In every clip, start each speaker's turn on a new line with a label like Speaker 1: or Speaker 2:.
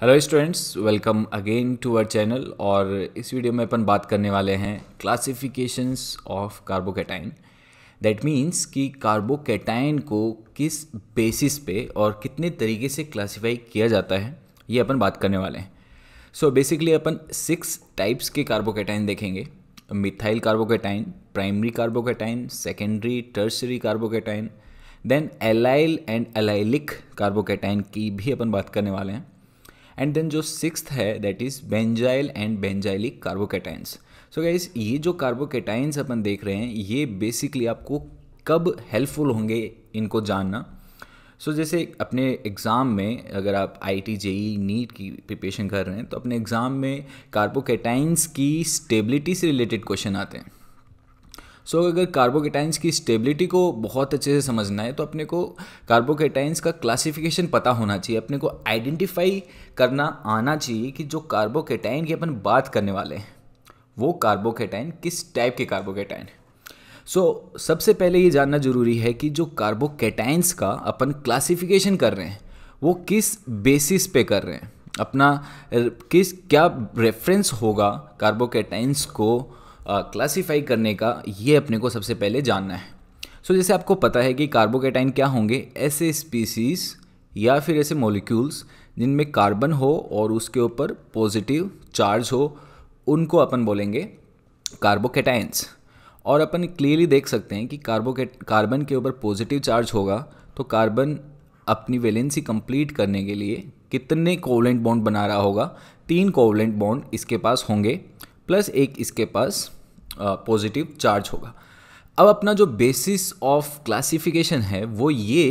Speaker 1: hello students welcome again to our channel और इस video में अपन बात करने वाले हैं classifications of carbocation that means कि कार्बोकेटाइन को किस बेसिस पे और कितने तरीके से क्लासिफाई किया जाता है ये अपन बात करने वाले हैं सो बेसिकली अपन सिक्स टाइप्स के कार्बोकेटाइन देखेंगे methyl carbocation primary carbocation secondary tertiary carbocation then allyl and allylic carbocation की भी अपन बात करने वाले हैं एंड देन जो सिक्स है that is benzyl and benzylic carbocations so guys ये जो कार्बोकेटाइंस अपन देख रहे हैं ये बेसिकली आपको कब हेल्पफुल होंगे इनको जानना सो so, जैसे अपने एग्ज़ाम में अगर आप आई टी जेई नीट की प्रिपरेशन कर रहे हैं तो अपने एग्ज़ाम में कार्बोकेटाइंस की स्टेबिलिटी से रिलेटेड क्वेश्चन आते हैं सो so, अगर कार्बोकेटाइंस की स्टेबिलिटी को बहुत अच्छे से समझना है तो अपने को कार्बोकेटाइंस का क्लासिफिकेशन पता होना चाहिए अपने को आइडेंटिफाई करना आना चाहिए कि जो कार्बोकेटाइन की अपन बात करने वाले हैं वो कार्बोकेटाइन किस टाइप के कार्बोकेटाइन है सो so, सबसे पहले ये जानना जरूरी है कि जो कार्बोकेटाइंस का अपन क्लासिफिकेशन कर रहे हैं वो किस बेसिस पे कर रहे हैं अपना किस क्या रेफरेंस होगा कार्बोकेटाइंस को क्लासीफाई करने का ये अपने को सबसे पहले जानना है सो so, जैसे आपको पता है कि कार्बोकेटाइन क्या होंगे ऐसे स्पीसीज़ या फिर ऐसे मॉलिक्यूल्स जिनमें कार्बन हो और उसके ऊपर पॉजिटिव चार्ज हो उनको अपन बोलेंगे कार्बोकेटाइंस और अपन क्लियरली देख सकते हैं कि कार्बोकेट कार्बन के ऊपर पॉजिटिव चार्ज होगा तो कार्बन अपनी वैलेंसी कंप्लीट करने के लिए कितने कोवलेंट बॉन्ड बना रहा होगा तीन कोवलेंट बॉन्ड इसके पास होंगे प्लस एक इसके पास पॉजिटिव चार्ज होगा अब अपना जो बेसिस ऑफ क्लासिफिकेशन है वो ये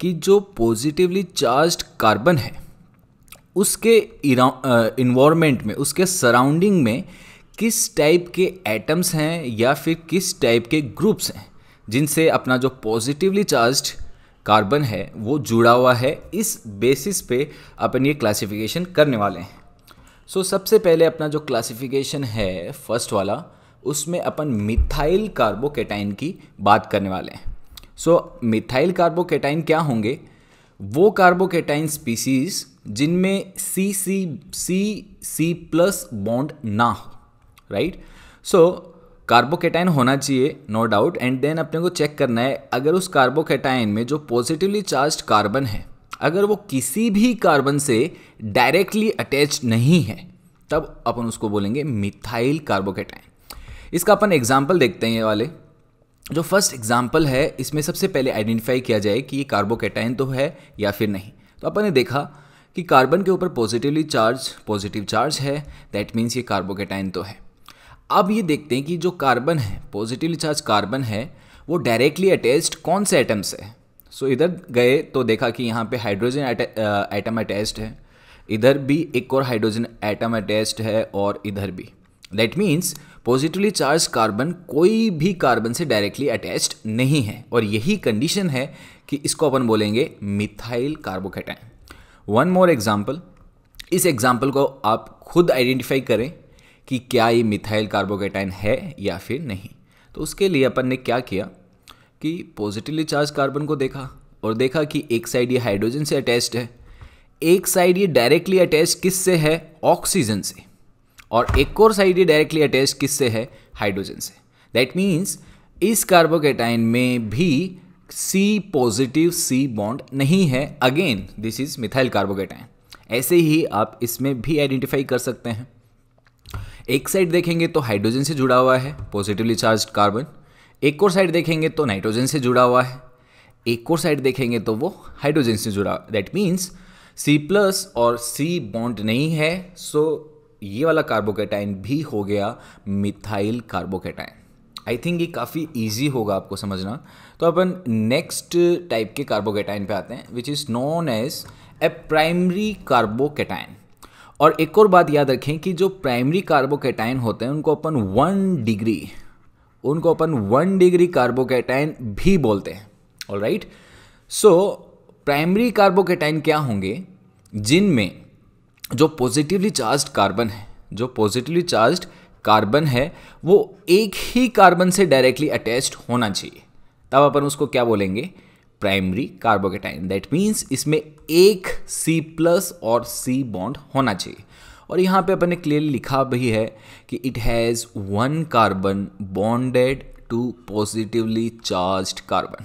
Speaker 1: कि जो पॉजिटिवली चार्ज्ड कार्बन है उसके इन्वामेंट में उसके सराउंडिंग में किस टाइप के एटम्स हैं या फिर किस टाइप के ग्रुप्स हैं जिनसे अपना जो पॉजिटिवली चार्ज्ड कार्बन है वो जुड़ा हुआ है इस बेसिस पे अपन ये क्लासिफिकेशन करने वाले हैं सो so, सबसे पहले अपना जो क्लासिफिकेशन है फर्स्ट वाला उसमें अपन मिथाइल कार्बोकेटाइन की बात करने वाले हैं सो so, मिथाइल कार्बोकेटाइन क्या होंगे वो कार्बोकेटाइन स्पीसीज जिनमें सी सी सी सी प्लस बॉन्ड ना हो राइट सो कार्बोकेटाइन होना चाहिए नो डाउट एंड देन अपने को चेक करना है अगर उस कार्बोकेटाइन में जो पॉजिटिवली चार्ज कार्बन है अगर वो किसी भी कार्बन से डायरेक्टली अटैच नहीं है तब अपन उसको बोलेंगे मिथाइल कार्बोकेटाइन इसका अपन एग्जाम्पल देखते हैं ये वाले जो फर्स्ट एग्जाम्पल है इसमें सबसे पहले आइडेंटिफाई किया जाए कि ये कार्बोकेटाइन तो है या फिर नहीं तो अपन ने देखा कि कार्बन के ऊपर पॉजिटिवली चार्ज पॉजिटिव चार्ज है दैट मीन्स ये कार्बोकेटाइन तो है अब ये देखते हैं कि जो कार्बन है पॉजिटिवली चार्ज कार्बन है वो डायरेक्टली अटैच्ड कौन से एटम्स है सो so, इधर गए तो देखा कि यहाँ पे हाइड्रोजन एटम अटैच्ड है इधर भी एक और हाइड्रोजन एटम अटैच्ड है और इधर भी that means positively charge carbon कोई भी कार्बन से डायरेक्टली अटैच्ड नहीं है और यही कंडीशन है कि इसको अपन बोलेंगे methyl carbocation one more example इस एग्जाम्पल को आप खुद आइडेंटिफाई करें कि क्या ये मिथाइल कार्बोकेटाइन है या फिर नहीं तो उसके लिए अपन ने क्या किया कि पॉजिटिवली चार्ज कार्बन को देखा और देखा कि एक साइड ये हाइड्रोजन से अटैच्ड है एक साइड ये डायरेक्टली अटैच किससे है ऑक्सीजन से और एक और साइड ये डायरेक्टली अटैच किससे है हाइड्रोजन से दैट मीन्स इस कार्बोकेटाइन में भी सी पॉजिटिव सी बॉन्ड नहीं है again this is methyl carbocation ऐसे ही आप इसमें भी आइडेंटिफाई कर सकते हैं एक साइड देखेंगे तो हाइड्रोजन से जुड़ा हुआ है पॉजिटिवली चार्ज कार्बन एक और साइड देखेंगे तो नाइट्रोजन से जुड़ा हुआ है एक और साइड देखेंगे तो वो हाइड्रोजन से जुड़ा दैट मीन्स सी प्लस और सी बॉन्ड नहीं है सो ये वाला कार्बोकेटाइन भी हो गया मिथाइल कार्बोकेटाइन आई थिंक ये काफ़ी ईजी होगा आपको समझना तो अपन नेक्स्ट टाइप के कार्बोकेटाइन पे आते हैं which is known as a primary carbocation और एक और बात याद रखें कि जो प्राइमरी कार्बोकेटाइन होते हैं उनको अपन वन डिग्री उनको अपन वन डिग्री कार्बोकेटाइन भी बोलते हैं all right so primary carbocation क्या होंगे जिनमें जो पॉजिटिवली चार्ज कार्बन है जो पॉजिटिवली चार्ज कार्बन है वो एक ही कार्बन से डायरेक्टली अटैच्ड होना चाहिए तब अपन उसको क्या बोलेंगे प्राइमरी कार्बोकेटाइन दैट मीन्स इसमें एक सी प्लस और सी बॉन्ड होना चाहिए और यहाँ पे अपन ने क्लियरली लिखा भी है कि it has one carbon bonded to positively charged carbon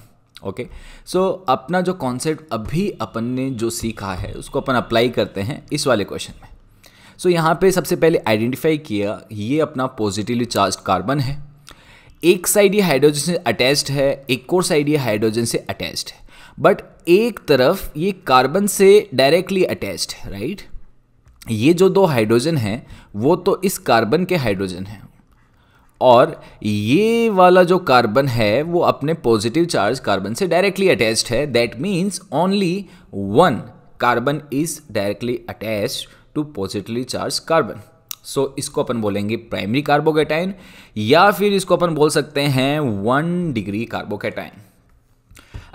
Speaker 1: okay so अपना जो कॉन्सेप्ट अभी अपन ने जो सीखा है उसको अपन अप्लाई करते हैं इस वाले क्वेश्चन में सो so, यहाँ पे सबसे पहले आइडेंटिफाई किया ये अपना पॉजिटिवली चार्ज कार्बन है एक साइड ये हाइड्रोजन से अटैच्ड है एक और साइड ये हाइड्रोजन से अटैच्ड है बट एक तरफ ये कार्बन से डायरेक्टली अटैच्ड है राइट ये जो दो हाइड्रोजन हैं वो तो इस कार्बन के हाइड्रोजन हैं और ये वाला जो कार्बन है वो अपने पॉजिटिव चार्ज कार्बन से डायरेक्टली अटैच्ड है that means only one carbon is directly attached to positively charge carbon so इसको अपन बोलेंगे प्राइमरी कार्बोकेटाइन या फिर इसको अपन बोल सकते हैं वन डिग्री कार्बोकेटाइन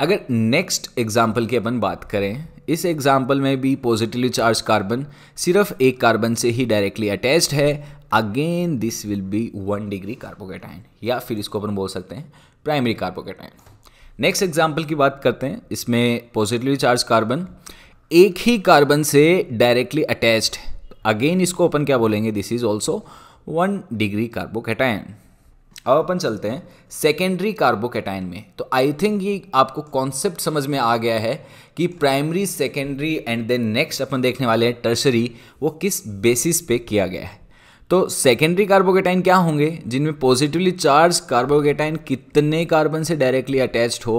Speaker 1: अगर नेक्स्ट एग्जाम्पल की अपन बात करें इस एग्जाम्पल में भी पॉजिटिवली चार्ज कार्बन सिर्फ एक कार्बन से ही डायरेक्टली अटैच्ड है again this will be one degree carbocation या फिर इसको अपन बोल सकते हैं प्राइमरी कार्बोकेटाइन नेक्स्ट एग्जाम्पल की बात करते हैं इसमें पॉजिटिवली चार्ज कार्बन एक ही कार्बन से डायरेक्टली अटैच्ड है अगेन इसको अपन क्या बोलेंगे this is also one degree carbocation अब अपन चलते हैं सेकेंडरी कार्बोकेटाइन में तो आई थिंक ये आपको कॉन्सेप्ट समझ में आ गया है कि primary secondary and then next अपन देखने वाले हैं टर्सरी वो किस बेसिस पे किया गया है तो सेकेंडरी कार्बोकेटाइन क्या होंगे जिनमें पॉजिटिवली चार्ज कार्बोकेटाइन कितने कार्बन से डायरेक्टली अटैच्ड हो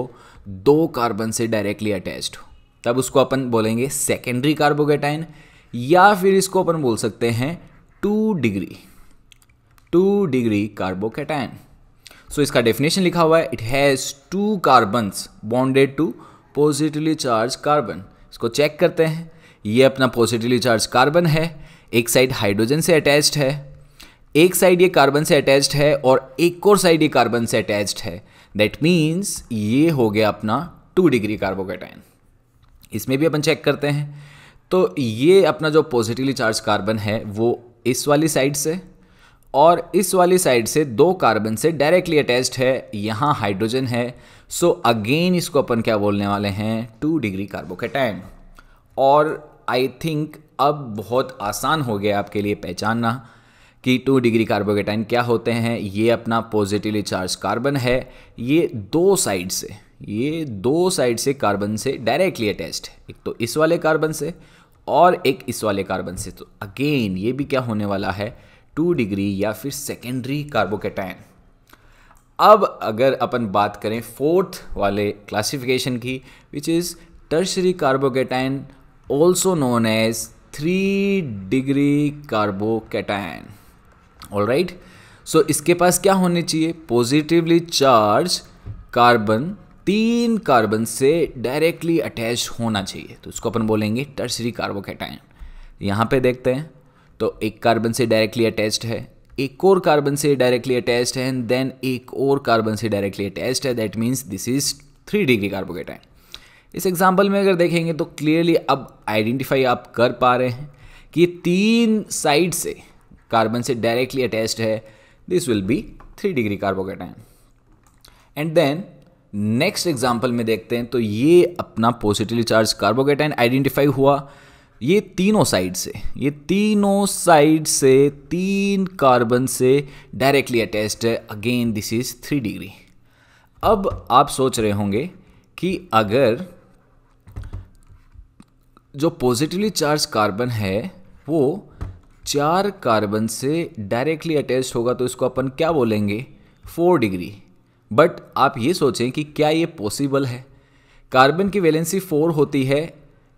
Speaker 1: दो कार्बन से डायरेक्टली अटैच्ड हो तब उसको अपन बोलेंगे सेकेंडरी कार्बोकेटाइन या फिर इसको अपन बोल सकते हैं two degree two degree carbocation so इसका डेफिनेशन लिखा हुआ है it has two carbons bonded to positively charge carbon इसको चेक करते हैं ये अपना पॉजिटिवली चार्ज कार्बन है एक साइड हाइड्रोजन से अटैच्ड है एक साइड ये कार्बन से अटैच्ड है और एक और साइड ये कार्बन से अटैच्ड है दैट मीन्स ये हो गया अपना टू डिग्री कार्बोकेटाइन इसमें भी अपन चेक करते हैं तो ये अपना जो पॉजिटिवली चार्ज कार्बन है वो इस वाली साइड से और इस वाली साइड से दो कार्बन से डायरेक्टली अटैच्ड है यहाँ हाइड्रोजन है सो अगेन इसको अपन क्या बोलने वाले हैं टू डिग्री कार्बोकेटाइन और आई थिंक अब बहुत आसान हो गया आपके लिए पहचानना कि टू डिग्री कार्बोकेटाइन क्या होते हैं ये अपना पॉजिटिवली चार्ज कार्बन है ये दो साइड से ये दो साइड से कार्बन से डायरेक्टली अटैच्ड है एक तो इस वाले कार्बन से और एक इस वाले कार्बन से तो अगेन ये भी क्या होने वाला है टू डिग्री या फिर सेकेंडरी कार्बोकेटाइन अब अगर अपन बात करें फोर्थ वाले क्लासिफिकेशन की which is tertiary carbocation also known as three degree carbocation all right so इसके पास क्या होने चाहिए पॉजिटिवली चार्ज कार्बन तीन कार्बन से डायरेक्टली अटैच होना चाहिए तो उसको अपन बोलेंगे टर्सरी कार्बोकेटाइन यहाँ पे देखते हैं तो एक कार्बन से डायरेक्टली अटैच्ड है एक और कार्बन से डायरेक्टली अटैच्ड है एंड देन एक और कार्बन से डायरेक्टली अटैच्ड है that means this is three degree carbocation इस एग्जाम्पल में अगर देखेंगे तो क्लियरली अब आइडेंटिफाई आप कर पा रहे हैं कि तीन साइड से कार्बन से डायरेक्टली अटैच्ड है this will be three degree carbocation and then next example में देखते हैं तो ये अपना पॉजिटिवली चार्ज कार्बोकेटाइन आइडेंटिफाई हुआ ये तीनों साइड से ये तीनों साइड से तीन कार्बन से डायरेक्टली अटैच्ड है again this is three degree अब आप सोच रहे होंगे कि अगर जो पॉजिटिवली चार्ज कार्बन है वो चार कार्बन से डायरेक्टली अटैच होगा तो इसको अपन क्या बोलेंगे फोर डिग्री बट आप ये सोचें कि क्या ये पॉसिबल है कार्बन की वैलेंसी फोर होती है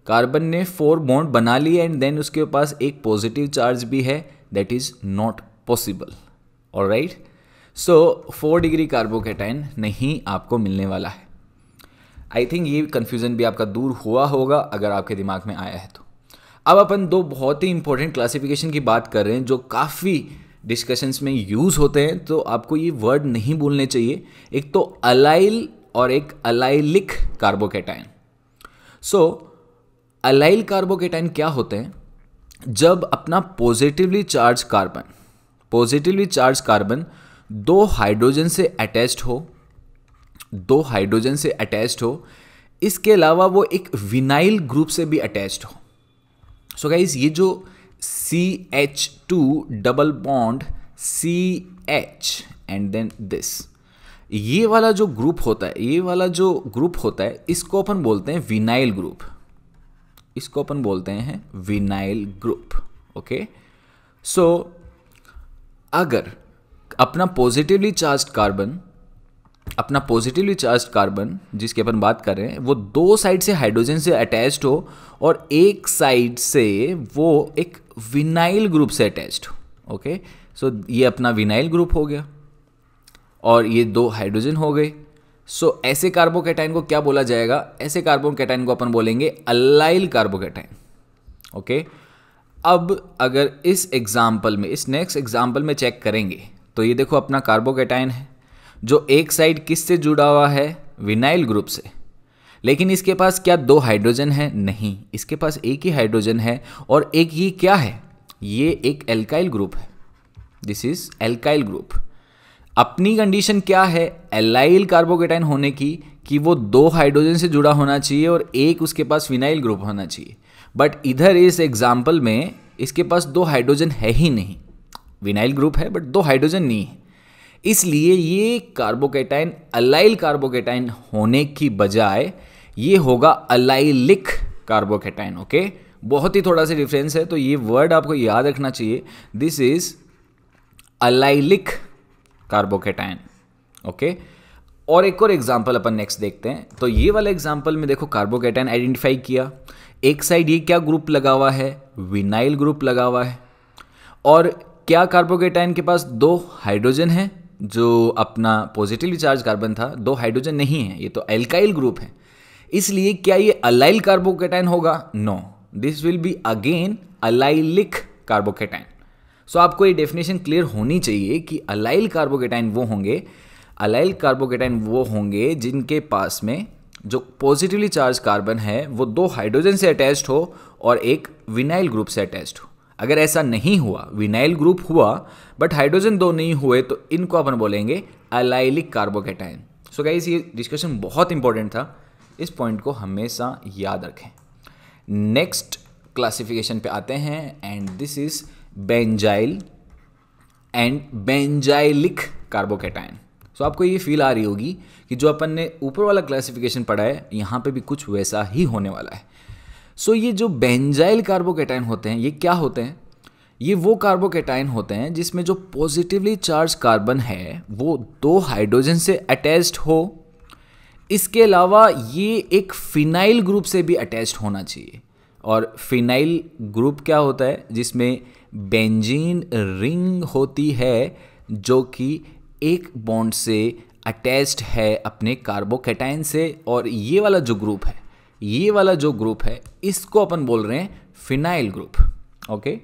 Speaker 1: कार्बन ने फोर बॉन्ड बना लिए एंड देन उसके पास एक पॉजिटिव चार्ज भी है दैट इज नॉट पॉसिबल और right so four degree carbocation नहीं आपको मिलने वाला है आई थिंक ये कन्फ्यूज़न भी आपका दूर हुआ होगा अगर आपके दिमाग में आया है तो अब अपन दो बहुत ही इंपॉर्टेंट क्लासिफिकेशन की बात कर रहे हैं जो काफ़ी डिस्कशंस में यूज़ होते हैं तो आपको ये वर्ड नहीं बोलने चाहिए एक तो अलाइल और एक allylic carbocation so so, allyl carbocation क्या होते हैं जब अपना positively charge carbon positively charge carbon दो हाइड्रोजन से अटैच्ड हो दो हाइड्रोजन से अटैच्ड हो इसके अलावा वो एक विनाइल ग्रुप से भी अटैच्ड हो सो so गाइज ये जो C H two double bond C H and then this ये वाला जो ग्रुप होता है ये वाला जो ग्रुप होता है इसको अपन बोलते हैं विनाइल ग्रुप इसको अपन बोलते हैं विनाइल ग्रुप ओके सो अगर अपना पॉजिटिवली चार्ज कार्बन अपना पॉजिटिवली चार्ज कार्बन जिसकी अपन बात कर रहे हैं वो दो साइड से हाइड्रोजन से अटैच हो और एक साइड से वो एक विनाइल ग्रुप से अटैच हो ओके सो ये अपना विनाइल ग्रुप हो गया और ये दो हाइड्रोजन हो गए सो so, ऐसे कार्बोकेटाइन को क्या बोला जाएगा ऐसे कार्बोकेटाइन को अपन बोलेंगे अलाइल कार्बोकेटाइन ओके अब अगर इस एग्जाम्पल में इस नेक्स्ट एग्जाम्पल में चेक करेंगे तो ये देखो अपना कार्बोकेटाइन है जो एक साइड किस से जुड़ा हुआ है विनाइल ग्रुप से लेकिन इसके पास क्या दो हाइड्रोजन है नहीं इसके पास एक ही हाइड्रोजन है और एक ये क्या है ये एक एल्काइल ग्रुप है दिस इज एल्काइल ग्रुप अपनी कंडीशन क्या है एलाइल कार्बोकेटाइन होने की कि वो दो हाइड्रोजन से जुड़ा होना चाहिए और एक उसके पास विनाइल ग्रुप होना चाहिए बट इधर इस एग्जाम्पल में इसके पास दो हाइड्रोजन है ही नहीं विनाइल ग्रुप है बट दो हाइड्रोजन नहीं है इसलिए ये कार्बोकेटाइन अलाइल कार्बोकेटाइन होने की बजाय ये होगा अलाइलिक कार्बोकेटाइन ओके बहुत ही थोड़ा सा डिफरेंस है तो ये वर्ड आपको याद रखना चाहिए this is allylic carbocation okay और एक और एग्जाम्पल अपन नेक्स्ट देखते हैं तो ये वाला एग्जाम्पल में देखो कार्बोकेटाइन आइडेंटिफाई किया एक साइड ये क्या ग्रुप लगा हुआ है विनाइल ग्रुप लगा हुआ है और क्या कार्बोकेटाइन के पास दो हाइड्रोजन है जो अपना पॉजिटिवली चार्ज कार्बन था दो हाइड्रोजन नहीं है ये तो एल्काइल ग्रुप है इसलिए क्या ये अलाइल कार्बोकेटाइन होगा no this will be again allylic carbocation so आपको ये डेफिनेशन क्लियर होनी चाहिए कि अलाइल कार्बोकेटाइन वो होंगे अलाइल कार्बोकेटाइन वो होंगे जिनके पास में जो पॉजिटिवली चार्ज कार्बन है वो दो हाइड्रोजन से अटैच्ड हो और एक विनाइल ग्रुप से अटैच्ड हो अगर ऐसा नहीं हुआ विनाइल ग्रुप हुआ बट हाइड्रोजन दो नहीं हुए तो इनको अपन बोलेंगे अलाइलिक कार्बोकेटाइन सो गाइज ये डिस्कशन बहुत इंपॉर्टेंट था इस पॉइंट को हमेशा याद रखें नेक्स्ट क्लासिफिकेशन पे आते हैं and this is benzyl and benzylic carbocation so आपको ये फील आ रही होगी कि जो अपन ने ऊपर वाला क्लासिफिकेशन पढ़ा है यहाँ पे भी कुछ वैसा ही होने वाला है सो so, ये जो बेंजाइल कार्बोकेटाइन होते हैं ये क्या होते हैं ये वो कार्बोकेटाइन होते हैं जिसमें जो पॉजिटिवली चार्ज कार्बन है वो दो हाइड्रोजन से अटैच्ड हो इसके अलावा ये एक फिनाइल ग्रुप से भी अटैच्ड होना चाहिए और फिनाइल ग्रुप क्या होता है जिसमें बेंजीन रिंग होती है जो कि एक बॉन्ड से अटैच्ड है अपने कार्बोकेटाइन से और ये वाला जो ग्रुप है ये वाला जो ग्रुप है इसको अपन बोल रहे हैं फिनाइल ग्रुप ओके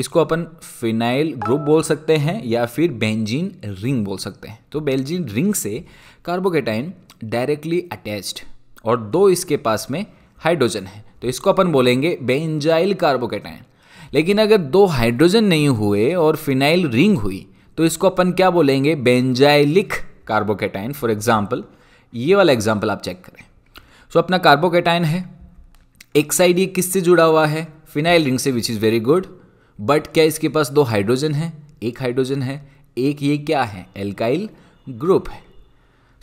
Speaker 1: इसको अपन फिनाइल ग्रुप बोल सकते हैं या फिर बेंजीन रिंग बोल सकते हैं तो बेंजीन रिंग से कार्बोकेटाइन डायरेक्टली अटैच्ड और दो इसके पास में हाइड्रोजन है तो इसको अपन बोलेंगे बेंजाइल कार्बोकेटाइन लेकिन अगर दो हाइड्रोजन नहीं हुए और फिनाइल रिंग हुई तो इसको अपन क्या बोलेंगे बेंजाइलिक कार्बोकेटाइन फॉर एग्जाम्पल ये वाला एग्जाम्पल आप चेक करें सो so, अपना कार्बोकेटाइन है एक साइड ये किससे जुड़ा हुआ है फिनाइल रिंग से which is very good but क्या इसके पास दो हाइड्रोजन है एक हाइड्रोजन है एक ये क्या है एल्काइल ग्रुप है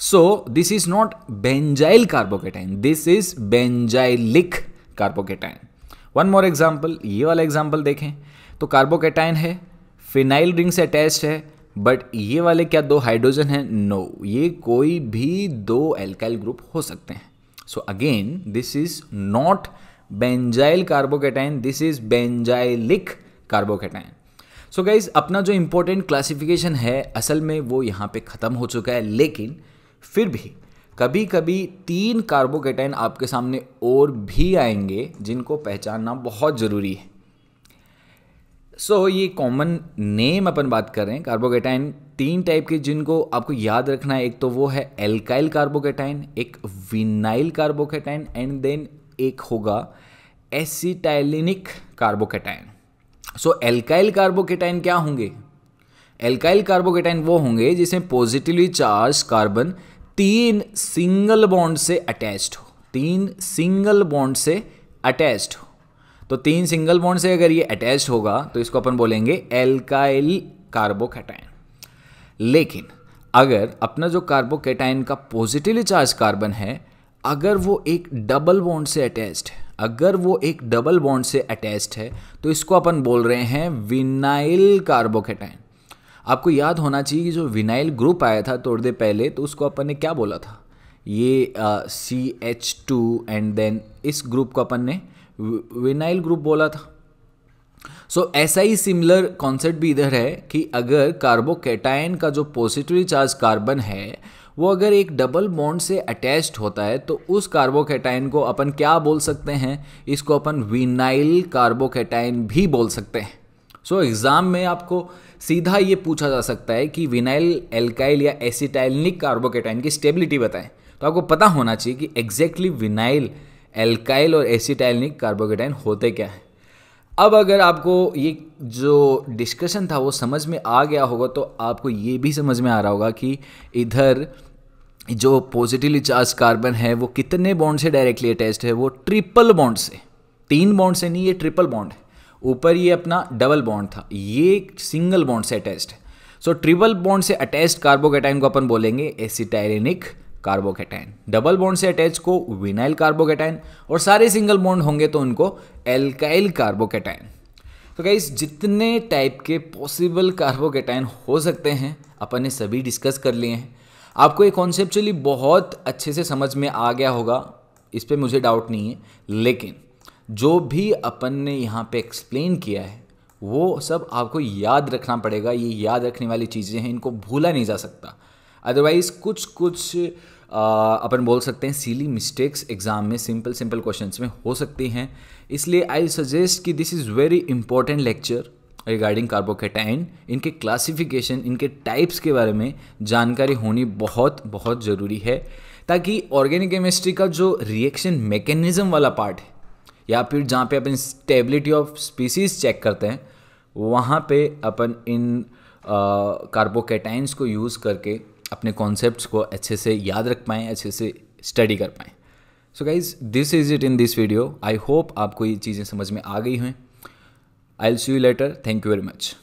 Speaker 1: so this is not benzyl carbocation this is benzylic carbocation one more example ये वाला एग्जाम्पल देखें तो कार्बोकेटाइन है फिनाइल रिंग से अटैच है बट ये वाले क्या दो हाइड्रोजन हैं नो no, ये कोई भी दो एल्काइल ग्रुप हो सकते हैं so again this is not benzyl carbocation this is benzylic carbocation so guys अपना जो इंपॉर्टेंट क्लासिफिकेशन है असल में वो यहाँ पे ख़त्म हो चुका है लेकिन फिर भी कभी कभी तीन कार्बोकेटाइन आपके सामने और भी आएंगे जिनको पहचानना बहुत ज़रूरी है सो so, ये कॉमन नेम अपन बात कर रहे हैं कार्बोकेटाइन तीन टाइप के जिनको आपको याद रखना है एक तो वो है एल्काइल कार्बोकेटाइन एक विनाइल कार्बोकेटाइन एंड देन एक होगा acetylenic carbocation so alkyl carbocation क्या होंगे एल्काइल कार्बोकेटाइन वो होंगे जिसमें पॉजिटिवली चार्ज कार्बन तीन सिंगल बॉन्ड से अटैच्ड हो तीन सिंगल बॉन्ड से अटैच्ड हो तो तीन सिंगल बॉन्ड से अगर ये अटैच्ड होगा तो इसको अपन बोलेंगे एल्काइल कार्बोकेटाइन लेकिन अगर अपना जो कार्बोकेटाइन का पॉजिटिवली चार्ज कार्बन है अगर वो एक डबल बॉन्ड से अटैच्ड है अगर वो एक डबल बॉन्ड से अटैच्ड है तो इसको अपन बोल रहे हैं विनाइल कार्बोकेटाइन आपको याद होना चाहिए कि जो विनाइल ग्रुप आया था थोड़ी देर पहले तो उसको अपन ने क्या बोला था ये C H two and then इस ग्रुप को अपन ने विनाइल ग्रुप बोला था सो so, ऐसा ही सिमिलर कॉन्सेप्ट भी इधर है कि अगर कार्बोकेटाइन का जो पॉजिटिव चार्ज कार्बन है वो अगर एक डबल बॉन्ड से अटैच्ड होता है तो उस कार्बोकेटाइन को अपन क्या बोल सकते हैं इसको अपन विनाइल कार्बोकेटाइन भी बोल सकते हैं सो so, एग्ज़ाम में आपको सीधा ये पूछा जा सकता है कि विनाइल एल्काइल या एसिटाइलनिक कार्बोकेटाइन की स्टेबिलिटी बताएं तो आपको पता होना चाहिए कि एग्जैक्टली विनाइल एल्काइल और एसिटाइलनिक कार्बोकेटाइन होते क्या हैं अब अगर आपको ये जो डिस्कशन था वो समझ में आ गया होगा तो आपको ये भी समझ में आ रहा होगा कि इधर जो पॉजिटिवली चार्ज कार्बन है वो कितने बॉन्ड से डायरेक्टली अटैच्ड है वो ट्रिपल बॉन्ड से तीन बॉन्ड से नहीं ये ट्रिपल बॉन्ड है ऊपर ये अपना डबल बॉन्ड था ये सिंगल बॉन्ड से अटैच्ड है सो ट्रिपल बॉन्ड से अटैच्ड कार्बोकेटाइन को अपन बोलेंगे एसिटाइलिनिक कार्बोकेटाइन डबल बॉन्ड से अटैच को विनाइल कार्बोकेटाइन और सारे सिंगल बॉन्ड होंगे तो उनको एल्काइल कार्बोकेटाइन तो गाइस जितने टाइप के पॉसिबल कार्बोकेटाइन हो सकते हैं अपन ने सभी डिस्कस कर लिए हैं आपको ये कॉन्सेप्चुअली बहुत अच्छे से समझ में आ गया होगा इस पर मुझे डाउट नहीं है लेकिन जो भी अपन ने यहाँ पे एक्सप्लेन किया है वो सब आपको याद रखना पड़ेगा ये याद रखने वाली चीज़ें हैं इनको भूला नहीं जा सकता अदरवाइज़ कुछ कुछ अपन बोल सकते हैं सीली मिस्टेक्स एग्ज़ाम में सिंपल सिंपल क्वेश्चंस में हो सकती हैं इसलिए आई सजेस्ट कि this is very important lecture regarding carbocation इनके क्लासिफिकेशन इनके टाइप्स के बारे में जानकारी होनी बहुत बहुत ज़रूरी है ताकि ऑर्गेनिक केमिस्ट्री का जो रिएक्शन मैकेनिज़्म वाला पार्ट है या फिर जहाँ पे अपन स्टेबिलिटी ऑफ स्पीसीज चेक करते हैं वहाँ पे अपन इन कार्बोकेटाइंस को यूज़ करके अपने कॉन्सेप्ट्स को अच्छे से याद रख पाएँ अच्छे से स्टडी कर पाएँ so guys this is it in this video I hope आपको ये चीज़ें समझ में आ गई हैं I'll see you later thank you very much